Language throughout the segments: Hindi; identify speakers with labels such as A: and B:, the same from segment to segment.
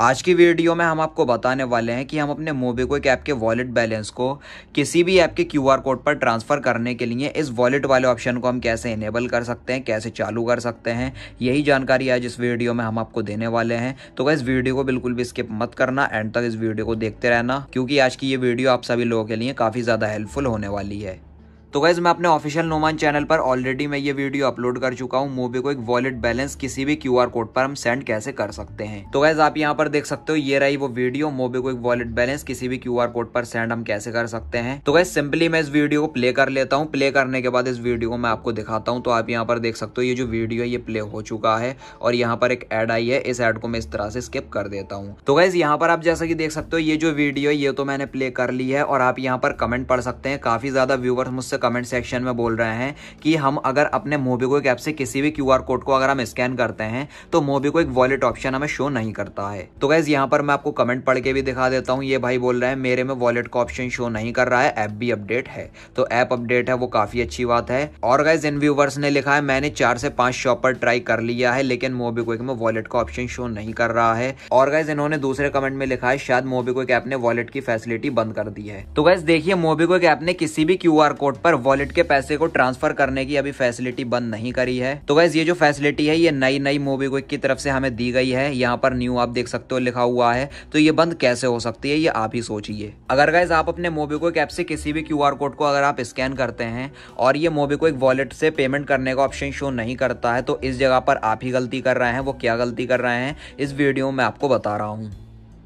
A: आज की वीडियो में हम आपको बताने वाले हैं कि हम अपने मोबीक्विक ऐप के वॉलेट बैलेंस को किसी भी ऐप के क्यूआर कोड पर ट्रांसफ़र करने के लिए इस वॉलेट वाले ऑप्शन को हम कैसे इनेबल कर सकते हैं कैसे चालू कर सकते हैं यही जानकारी आज इस वीडियो में हम आपको देने वाले हैं तो इस वीडियो को बिल्कुल भी स्किप मत करना एंड तक इस वीडियो को देखते रहना क्योंकि आज की ये वीडियो आप सभी लोगों के लिए काफ़ी ज़्यादा हेल्पफुल होने वाली है तो गाइज मैं अपने ऑफिशियल नोमान चैनल पर ऑलरेडी मैं ये वीडियो अपलोड कर चुका हूँ मोबी को एक वॉलेट बैलेंस किसी भी क्यू कोड पर हम सेंड कैसे कर सकते हैं तो गाइज आप यहाँ पर देख सकते हो ये रही वो video मोबी MobiKwik wallet balance किसी भी क्यू कोड पर सेंड हम कैसे कर सकते हैं तो गाइज सिंपली मैं इस वीडियो को प्ले कर लेता हूँ प्ले करने के बाद इस वीडियो को मैं आपको दिखाता हूँ तो आप यहाँ पर देख सकते हो ये जो वीडियो है ये प्ले हो चुका है और यहाँ पर एक एड आई है इस एड को मैं इस तरह से स्किप कर देता हूँ तो गाइज यहाँ पर आप जैसा कि देख सकते हो ये जो वीडियो है ये तो मैंने प्ले कर ली है और आप यहाँ पर कमेंट पढ़ सकते हैं काफी ज्यादा व्यूवर्स मुझसे कमेंट सेक्शन में बोल रहे हैं कि हम अगर अपने मोबीक्विक ऐप से किसी भी क्यू कोड को अगर हम स्कैन करते हैं तो मोबीक्विक वॉलेट ऑप्शन हमें शो नहीं करता है तो गैस यहाँ पर मैं आपको कमेंट पढ़ के भी दिखा देता हूँ ये भाई बोल रहे हैं मेरे में वॉलेट का ऑप्शन शो नहीं कर रहा है ऐप भी अपडेट है तो ऐप अपडेट है वो काफी अच्छी बात है और गैस इन व्यूवर्स ने लिखा है मैंने चार से पांच शॉप पर ट्राई कर लिया है लेकिन मोबीक्विक में वॉलेट का ऑप्शन शो नहीं कर रहा है और गैस इन्होंने दूसरे कमेंट में लिखा है शायद मोबीक्विक ऐप ने वॉलेट की फैसिलिटी बंद कर दी है तो गैस देखिए मोबीक्विक ऐप ने किसी भी क्यू कोड पर पर वॉलेट के पैसे को ट्रांसफर करने की अभी फैसिलिटी बंद नहीं करी है तो गैस ये जो फैसिलिटी है ये नई नई मोबी क्विक की तरफ से हमें दी गई है यहाँ पर न्यू आप देख सकते हो लिखा हुआ है तो ये बंद कैसे हो सकती है ये आप ही सोचिए अगर गैस आप अपने मोबी क्विक ऐप से किसी भी क्यू कोड को अगर आप स्कैन करते हैं और ये मोबी क्विक वॉलेट से पेमेंट करने का ऑप्शन शो नहीं करता है तो इस जगह पर आप ही गलती कर रहे हैं वो क्या गलती कर रहे हैं इस वीडियो में आपको बता रहा हूँ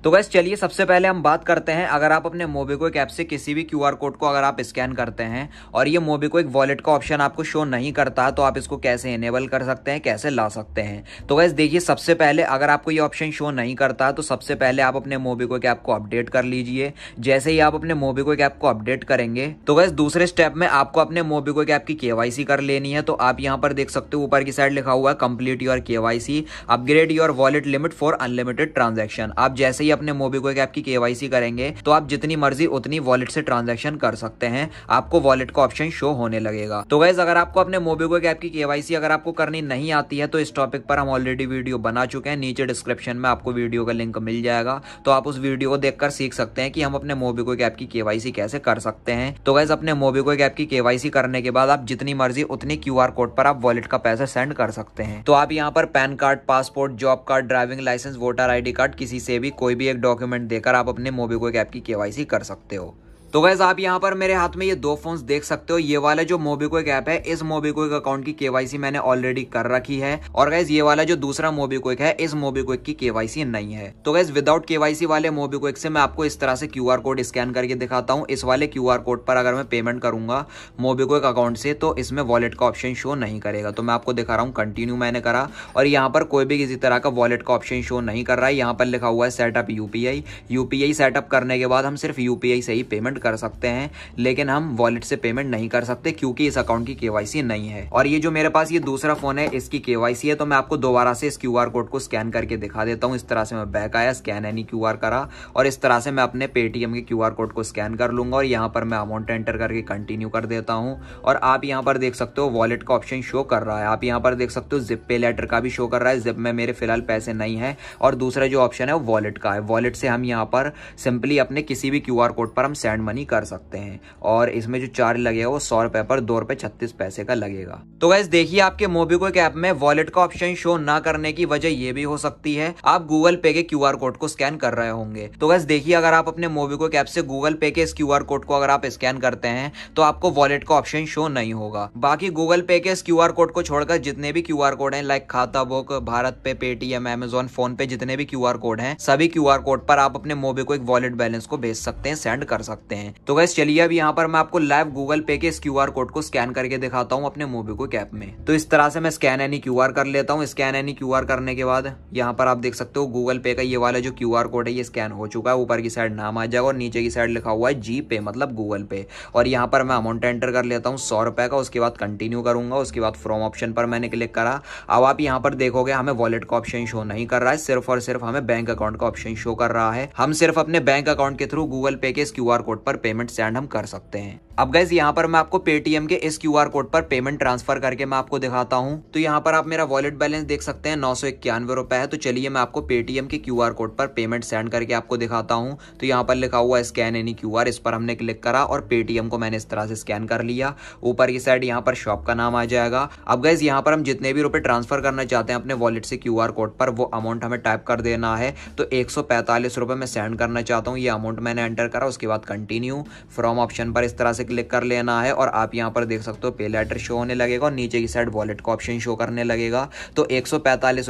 A: तो गैस चलिए सबसे पहले हम बात करते हैं अगर आप अपने मोबिक्विक ऐप से किसी भी क्यू कोड को अगर आप स्कैन करते हैं और ये मोबिक्विक वॉलेट का ऑप्शन आपको शो नहीं करता तो आप इसको कैसे इनेबल कर सकते हैं कैसे ला सकते हैं तो गैस देखिए सबसे पहले अगर आपको ये ऑप्शन शो नहीं करता तो सबसे पहले आप अपने मोबिक्विक ऐप को अपडेट कर लीजिए जैसे ही आप अपने मोबिक्विक ऐप को अपडेट करेंगे तो गैस दूसरे स्टेप में आपको अपने मोबिक्विक ऐप की केवाईसी कर लेनी है तो आप यहाँ पर देख सकते हो ऊपर की साइड लिखा हुआ है complete your KYC upgrade your wallet limit for unlimited transaction आप जैसे ही अपने मोबीक्विक ऐप की केवाईसी करेंगे तो आप जितनी मर्जी उतनी वॉलेट से ट्रांजेक्शन कर सकते हैं आपको वॉलेट का ऑप्शन शो होने लगेगा तो गैस अगर आपको अपने मोबीक्विक ऐप की केवाईसी अगर आपको करनी नहीं आती है तो इस टॉपिक पर हम ऑलरेडी वीडियो बना चुके हैं नीचे डिस्क्रिप्शन में आपको वीडियो का लिंक मिल जाएगा तो आप उस वीडियो को देखकर सीख सकते हैं कि हम अपने मोबीक्विक ऐप की केवाईसी कैसे कर सकते हैं तो गैस अपने मोबीक्विक ऐप की केवाईसी करने के बाद आप जितनी मर्जी उतनी क्यू कोड पर आप वॉलेट का पैसा सेंड कर सकते हैं तो आप यहाँ पर PAN card passport job card driving licence voter I card किसी से भी कोई भी एक डॉक्यूमेंट देकर आप अपने मोबीक्विक ऐप की केवाईसी कर सकते हो तो गैस आप यहाँ पर मेरे हाथ में ये दो फोन देख सकते हो ये वाला जो मोबीक्विक ऐप है इस मोबीक्विक अकाउंट की केवाईसी मैंने ऑलरेडी कर रखी है और गैस ये वाला जो दूसरा मोबीक्विक है इस मोबीक्विक की केवाईसी नहीं है तो गैस विदाउट केवाईसी वाले मोबीक्विक से मैं आपको इस तरह से क्यू कोड स्कैन करके दिखाता हूँ इस वाले क्यू कोड पर अगर मैं पेमेंट करूंगा मोबीक्विक अकाउंट से तो इसमें वॉलेट का ऑप्शन शो नहीं करेगा तो मैं आपको दिखा रहा हूँ कंटिन्यू मैंने करा और यहाँ पर कोई भी किसी तरह का वॉलेट का ऑप्शन शो नहीं कर रहा है यहाँ पर लिखा हुआ है सेटअप यूपीआई यूपीआई सेटअप करने के बाद हम सिर्फ यूपीआई से ही पेमेंट कर सकते हैं लेकिन हम वॉलेट से पेमेंट नहीं कर सकते क्योंकि इस अकाउंट की केवाईसी नहीं है और ये जो मेरे पास ये दूसरा फोन है इसकी केवाईसी है तो मैं आपको दोबारा से इस क्यू कोड को स्कैन करके दिखा देता हूँ इस तरह से मैं बैक आया स्कैन एनी क्यू करा और इस तरह से मैं अपने पेटीएम के क्यू कोड को स्कैन कर लूंगा और यहाँ पर मैं अमाउंट एंटर करके कंटिन्यू कर देता हूँ और आप यहाँ पर देख सकते हो वॉलेट का ऑप्शन शो कर रहा है आप यहाँ पर देख सकते हो जिप पे लेटर का भी शो कर रहा है जिप में मेरे फिलहाल पैसे नहीं है और दूसरा जो ऑप्शन है वॉलेट का है वॉलेट से हम यहाँ पर सिंपली अपने किसी भी क्यू कोड पर हम सेंड मनी मनी कर सकते हैं और इसमें जो चार्ज लगेगा वो सौ रुपए पर दो रुपए छत्तीस पैसे का लगेगा तो गैस देखिए आपके मोबीक्विक ऐप में वॉलेट का ऑप्शन शो ना करने की वजह ये भी हो सकती है आप गूगल पे के क्यू कोड को स्कैन कर रहे होंगे तो गैस देखिए अगर आप अपने मोबीक्विक ऐप से गूगल पे के इस क्यू कोड को अगर आप स्कैन करते हैं तो आपको वॉलेट का ऑप्शन शो नहीं होगा बाकी गूगल पे के इस क्यू कोड को छोड़कर जितने भी क्यू कोड है like Khatabook BharatPe Paytm Amazon phone पे जितने भी क्यू कोड है सभी क्यू कोड पर आप अपने मोबीक्विक वॉलेट बैलेंस को भेज सकते हैं सेंड कर सकते हैं हैं तो गैस चलिए अब यहाँ पर मैं आपको लाइव गूगल पे के इस क्यू कोड को स्कैन करके दिखाता हूँ अपने मोबी को कैप में तो इस तरह से मैं स्कैन एनी क्यू कर लेता हूँ स्कैन एनी क्यू करने के बाद यहाँ पर आप देख सकते हो गूगल पे का ये वाला जो क्यू कोड है ये स्कैन हो चुका है ऊपर की साइड नाम आ जाएगा और नीचे की साइड लिखा हुआ है जी पे मतलब गूगल पे और यहाँ पर मैं अमाउंट एंटर कर लेता हूँ सौ रुपए का उसके बाद कंटिन्यू करूंगा उसके बाद फ्रॉम ऑप्शन पर मैंने क्लिक करा अब आप यहाँ पर देखोगे हमें वॉलेट का ऑप्शन शो नहीं कर रहा है सिर्फ और सिर्फ हमें बैंक अकाउंट का ऑप्शन शो कर रहा है हम सिर्फ अपने बैंक अकाउंट के थ्रू गूगल पे के इस क्यू कोड पर पेमेंट सेंड हम कर सकते हैं अब गैस यहाँ पर मैं आपको पेटीएम के इस क्यू कोड पर पेमेंट ट्रांसफर करके मैं आपको दिखाता हूँ तो यहाँ पर आप मेरा वॉलेट बैलेंस देख सकते हैं नौ सौ इक्यानवे रुपए है तो चलिए मैं आपको पेटीएम के क्यू कोड पर पेमेंट सेंड करके आपको दिखाता हूँ तो यहाँ पर लिखा हुआ स्कैन एनी क्यू इस पर हमने क्लिक करा और पेटीएम को मैंने इस तरह से स्कैन कर लिया ऊपर की साइड यहाँ पर शॉप का नाम आ जाएगा अब गैस यहाँ पर हम जितने भी रुपए ट्रांसफर करना चाहते हैं अपने वॉलेट से क्यू कोड पर वो अमाउंट हमें टाइप कर देना है तो एक मैं सेंड करना चाहता हूँ ये अमाउंट मैंने एंटर करा उसके बाद कंटिन्यू फ्रॉम ऑप्शन पर इस तरह से क्लिक कर लेना है और आप यहाँ पर देख सकते हो पे लेटर शो होने लगेगा और नीचे की साइड वॉलेट का ऑप्शन शो करने लगेगा तो एक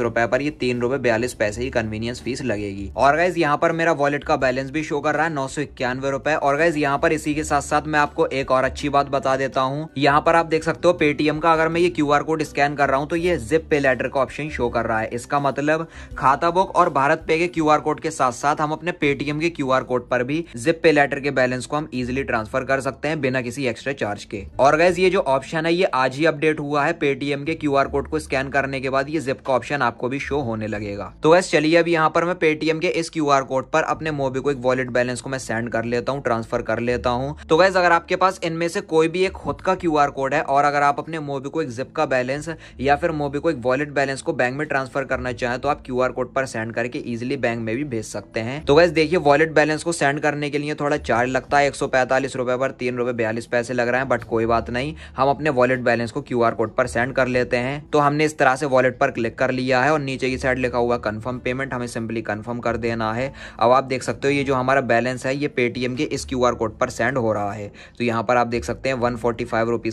A: रुपए पर ये तीन रुपए बयालीस पैसे ही कन्वीनियंस फीस लगेगी और गाइज यहाँ पर मेरा वॉलेट का बैलेंस भी शो कर रहा है नौ सौ इक्यानवे रुपए और गाइज यहाँ पर इसी के साथ साथ मैं आपको एक और अच्छी बात बता देता हूँ यहाँ पर आप देख सकते हो पेटीएम का अगर मैं ये क्यू कोड स्कैन कर रहा हूँ तो ये जिप पे लेटर का ऑप्शन शो कर रहा है इसका मतलब खाता बुक और भारत पे के क्यू कोड के साथ साथ हम अपने पेटीएम के क्यू कोड पर भी जिप पे लेटर के बैलेंस को हम इजिली ट्रांसफर कर सकते हैं बिना किसी एक्स्ट्रा चार्ज के और गैस ये जो ऑप्शन है ये आज ही अपडेट हुआ है पेटीएम के क्यू कोड को स्कैन करने के बाद ये जिप का ऑप्शन आपको भी शो होने लगेगा तो गैस चलिए अब यहाँ पर मैं पेटीएम के इस क्यू कोड पर अपने मोबी को एक वॉलेट बैलेंस को मैं सेंड कर लेता हूँ ट्रांसफर कर लेता हूँ तो गैस अगर आपके पास इनमें से कोई भी एक खुद का क्यू कोड है और अगर आप अपने मोबी को एक जिप का बैलेंस या फिर MobiKwik wallet balance को बैंक में ट्रांसफर करना चाहें तो आप क्यू कोड पर सेंड करके इजिली बैंक में भी भेज सकते हैं तो गैस देखिए वॉलेट बैलेंस को सेंड करने के लिए थोड़ा चार्ज लगता है एक सौ पर तीन रुपए बयालीस पैसे लग रहे हैं बट कोई बात नहीं हम अपने वॉलेट बैलेंस को क्यू कोड पर सेंड कर लेते हैं तो हमने इस तरह से वॉलेट पर क्लिक कर लिया है और नीचे की साइड लिखा हुआ कन्फर्म पेमेंट हमें सिंपली कन्फर्म कर देना है अब आप देख सकते हो ये जो हमारा बैलेंस है ये पेटीएम के इस क्यू कोड पर सेंड हो रहा है तो यहाँ पर आप देख सकते हैं वन फोर्टी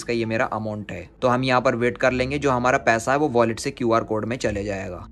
A: का ये मेरा अमाउंट है तो हम यहाँ पर वेट कर लेंगे जो हमारा पैसा है वो वॉलेट से क्यू कोड में चले जाएगा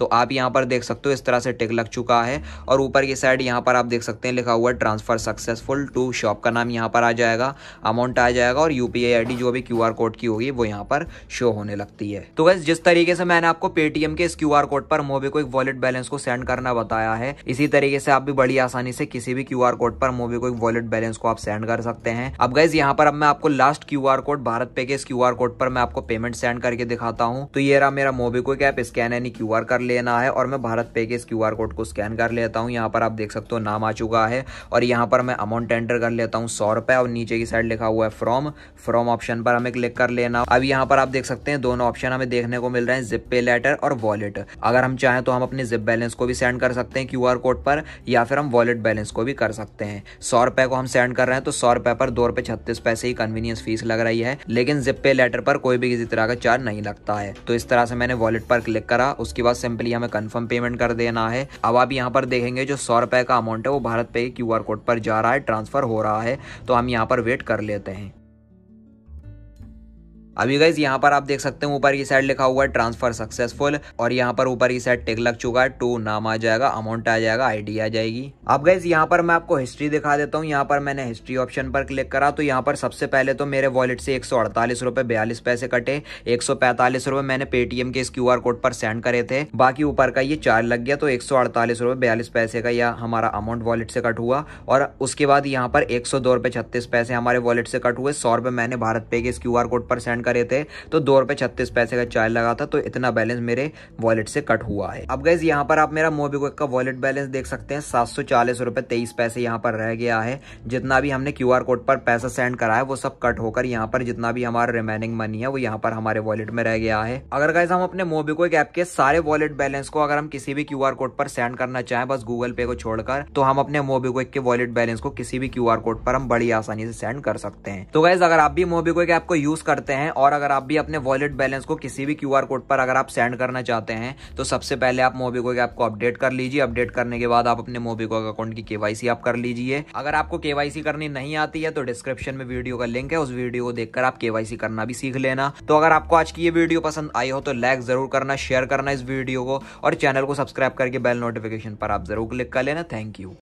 A: तो आप यहाँ पर देख सकते हो इस तरह से टिक लग चुका है और ऊपर की साइड यहाँ पर आप देख सकते हैं लिखा हुआ है ट्रांसफ़र सक्सेसफुल टू शॉप का नाम यहाँ पर आ जाएगा अमाउंट आ जाएगा और यू पी जो भी क्यू कोड की होगी वो यहाँ पर शो होने लगती है तो गैस जिस तरीके से मैंने आपको पेटीएम के इस क्यू कोड पर मोबी एक वॉलेट बैलेंस को सेंड करना बताया है इसी तरीके से आप भी बड़ी आसानी से किसी भी क्यू कोड पर एक वॉलेट बैलेंस को आप सेंड कर सकते हैं अब गैस यहाँ पर अब मैं आपको लास्ट क्यू कोड भारत पे के इस क्यू कोड पर मैं आपको पेमेंट सेंड करके दिखाता हूँ तो ये रहा मेरा मोबिक्विक ऐप स्कैन यानी क्यू कर लेना है और मैं भारत पे के इस क्यू कोड को स्कैन कर लेता हूँ यहाँ पर आप देख सकते हो नाम आ चुका है और यहाँ पर मैं अमाउंट एंटर कर लेता हूँ सौ रुपये और नीचे की साइड लिखा हुआ है फ्रॉम फ्रॉम ऑप्शन पर हमें क्लिक कर लेना अब यहाँ पर आप देख सकते हैं दोनों ऑप्शन हमें देखने को मिल रहे हैं जिप पे लेटर और वॉलेट अगर हम चाहें तो हम अपने जिप बैलेंस को भी सेंड कर सकते हैं क्यू कोड पर या फिर हम वॉलेट बैलेंस को भी कर सकते हैं सौ रुपए को हम सेंड कर रहे हैं तो सौ रुपए पर दो रुपए छत्तीस पैसे ही कन्वीनियंस फीस लग रही है लेकिन जिप पे लेटर पर कोई भी किसी तरह का चार्ज नहीं लगता है तो इस तरह से मैंने वॉलेट पर क्लिक करा उसके बाद सिंपली हमें कन्फर्म पेमेंट कर देना है अब आप यहाँ पर देखेंगे जो सौ रुपए का अमाउंट है वो भारत पे क्यू आर कोड पर जा रहा है ट्रांसफर हो रहा है तो हम यहाँ पर वेट कर लेते हैं अभी गाइज यहाँ पर आप देख सकते हैं ऊपर की साइड लिखा हुआ है ट्रांसफर सक्सेसफुल और यहाँ पर ऊपर की साइड टिक लग चुका है टू नाम आ जाएगा अमाउंट आ जाएगा आई आ जाएगी अब गाइज यहाँ पर मैं आपको हिस्ट्री दिखा देता हूँ यहाँ पर मैंने हिस्ट्री ऑप्शन पर क्लिक करा तो यहाँ पर सबसे पहले तो मेरे वॉलेट से एक सौ अड़तालीस बयालीस पैसे कटे एक सौ पैंतालीस रुपए मैंने पेटीएम के इस क्यू कोड पर सेंड करे थे बाकी ऊपर का ये चार लग गया तो एक सौ अड़तालीस रुपए बयालीस पैसे का यह हमारा अमाउंट वॉलेट से कट हुआ और उसके बाद यहाँ पर एक सौ दो रुपए छत्तीस पैसे हमारे वॉलेट से कट हुए सौ रुपए मैंने भारत पे के इस क्यू कोड पर सेंड करे थे तो दो रुपए छत्तीस पैसे का चार्ज लगा था तो इतना बैलेंस मेरे वॉलेट से कट हुआ है अब गैस यहाँ पर आप मेरा मोबीक्विक का वॉलेट बैलेंस देख सकते हैं सात सौ चालीस रुपए तेईस पैसे यहाँ पर रह गया है जितना भी हमने क्यू कोड पर पैसा सेंड करा है वो सब कट होकर यहाँ पर जितना भी हमारा रिमेनिंग मनी है वो यहाँ पर हमारे वॉलेट में रह गया है अगर गैस हम अपने मोबीक्विक ऐप के सारे वॉलेट बैलेंस को अगर हम किसी भी क्यू कोड पर सेंड करना चाहें बस गूगल पे को छोड़कर तो हम अपने मोबीक्विक के वॉलेट बैलेंस को किसी भी क्यू कोड पर हम बड़ी आसानी से सेंड कर सकते हैं तो गैस अगर आप भी मोबीक्विक ऐप को यूज करते हैं हैं और अगर आप भी अपने वॉलेट बैलेंस को किसी भी क्यू कोड पर अगर आप सेंड करना चाहते हैं तो सबसे पहले आप मोबीको ऐप को अपडेट कर लीजिए अपडेट करने के बाद आप अपने मोबीको अकाउंट की केवाईसी आप कर लीजिए अगर आपको केवाईसी करनी नहीं आती है तो डिस्क्रिप्शन में वीडियो का लिंक है उस वीडियो को देखकर आप केवाईसी करना भी सीख लेना तो अगर आपको आज की ये वीडियो पसंद आई हो तो लाइक जरूर करना शेयर करना इस वीडियो को और चैनल को सब्सक्राइब करके बेल नोटिफिकेशन पर आप जरूर क्लिक कर लेना थैंक यू